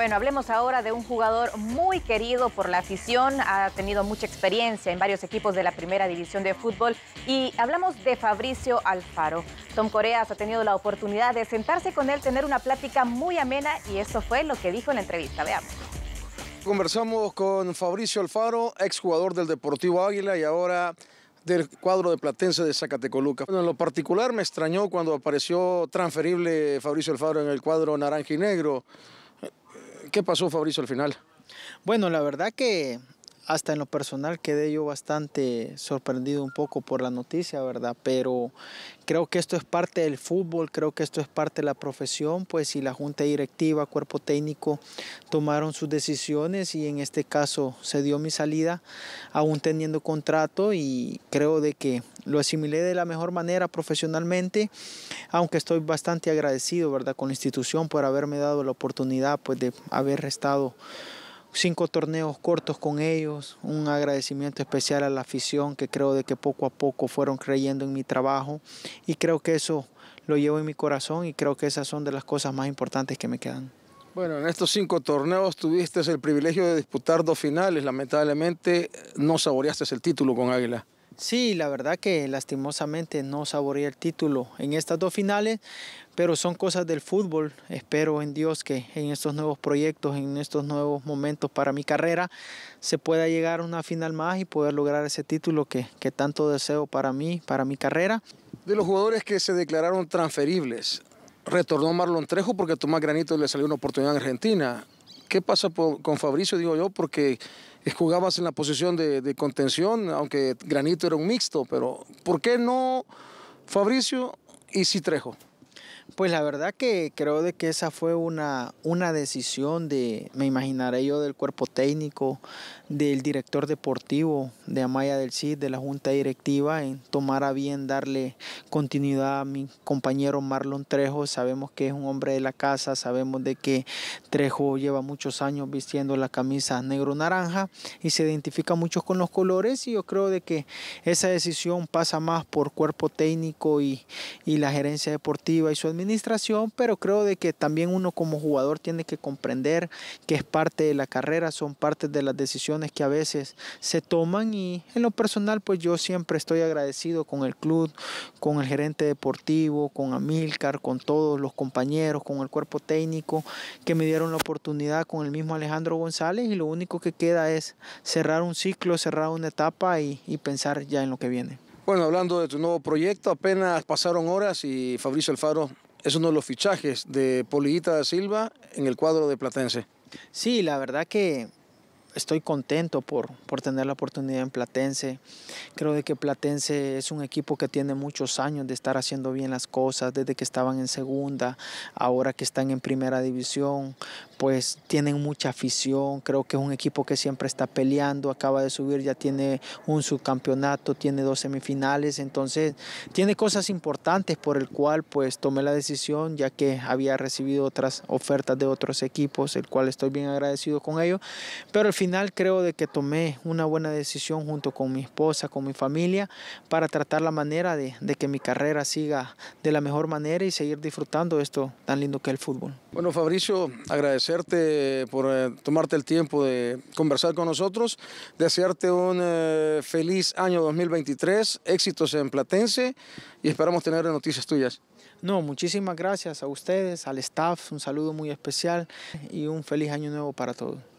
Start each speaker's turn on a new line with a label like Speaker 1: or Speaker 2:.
Speaker 1: Bueno, hablemos ahora de un jugador muy querido por la afición, ha tenido mucha experiencia en varios equipos de la primera división de fútbol y hablamos de Fabricio Alfaro. Tom Coreas ha tenido la oportunidad de sentarse con él, tener una plática muy amena y eso fue lo que dijo en la entrevista. Veamos. Conversamos con Fabricio Alfaro, exjugador del Deportivo Águila y ahora del cuadro de Platense de Zacatecoluca. en lo particular me extrañó cuando apareció transferible Fabricio Alfaro en el cuadro naranja y negro
Speaker 2: ¿Qué pasó, Fabrizio, al final? Bueno, la verdad que hasta en lo personal quedé yo bastante sorprendido un poco por la noticia, ¿verdad? Pero creo que esto es parte del fútbol, creo que esto es parte de la profesión, pues si la junta directiva, cuerpo técnico tomaron sus decisiones y en este caso se dio mi salida, aún teniendo contrato y creo de que lo asimilé de la mejor manera profesionalmente, aunque estoy bastante agradecido, ¿verdad? Con la institución por haberme dado la oportunidad, pues de haber estado cinco torneos cortos con ellos, un agradecimiento especial a la afición que creo de que poco a poco fueron creyendo en mi trabajo y creo que eso lo llevo en mi corazón y creo que esas son de las cosas más importantes que me quedan.
Speaker 1: Bueno, en estos cinco torneos tuviste el privilegio de disputar dos finales, lamentablemente no saboreaste el título con Águila.
Speaker 2: Sí, la verdad que lastimosamente no saboreé el título en estas dos finales, pero son cosas del fútbol. Espero en Dios que en estos nuevos proyectos, en estos nuevos momentos para mi carrera, se pueda llegar a una final más y poder lograr ese título que, que tanto deseo para mí, para mi carrera. De los jugadores que
Speaker 1: se declararon transferibles, retornó Marlon Trejo porque Tomás Granito le salió una oportunidad en Argentina qué pasa con Fabricio, digo yo, porque jugabas en la posición de, de, contención, aunque Granito era un mixto, pero ¿por qué no Fabricio y Citrejo?
Speaker 2: Pues la verdad que creo de que esa fue una, una decisión de, me imaginaré yo, del cuerpo técnico, del director deportivo de Amaya del CID, de la junta directiva, en tomar a bien darle continuidad a mi compañero Marlon Trejo. Sabemos que es un hombre de la casa, sabemos de que Trejo lleva muchos años vistiendo la camisa negro-naranja y se identifica mucho con los colores y yo creo de que esa decisión pasa más por cuerpo técnico y, y la gerencia deportiva y su administración, pero creo de que también uno como jugador tiene que comprender que es parte de la carrera, son parte de las decisiones que a veces se toman y en lo personal pues yo siempre estoy agradecido con el club, con el gerente deportivo, con Amilcar, con todos los compañeros, con el cuerpo técnico que me dieron la oportunidad con el mismo Alejandro González y lo único que queda es cerrar un ciclo, cerrar una etapa y, y pensar ya en lo que viene.
Speaker 1: Bueno, hablando de tu nuevo proyecto, apenas pasaron horas y Fabricio Alfaro es uno de los fichajes de Polita da Silva en el cuadro de Platense.
Speaker 2: Sí, la verdad que estoy contento por, por tener la oportunidad en Platense. Creo de que Platense es un equipo que tiene muchos años de estar haciendo bien las cosas, desde que estaban en segunda, ahora que están en primera división, pues tienen mucha afición, creo que es un equipo que siempre está peleando, acaba de subir, ya tiene un subcampeonato, tiene dos semifinales, entonces tiene cosas importantes por el cual pues tomé la decisión ya que había recibido otras ofertas de otros equipos, el cual estoy bien agradecido con ello, pero final creo de que tomé una buena decisión junto con mi esposa, con mi familia, para tratar la manera de, que mi carrera siga de la mejor manera y seguir disfrutando esto tan lindo que es el fútbol.
Speaker 1: Bueno, Fabricio, agradecerte por eh, tomarte el tiempo de conversar con nosotros, desearte un eh, feliz año 2023, éxitos en Platense y esperamos tener noticias tuyas.
Speaker 2: No, muchísimas gracias a ustedes, al staff, un saludo muy especial y un feliz año nuevo para todos.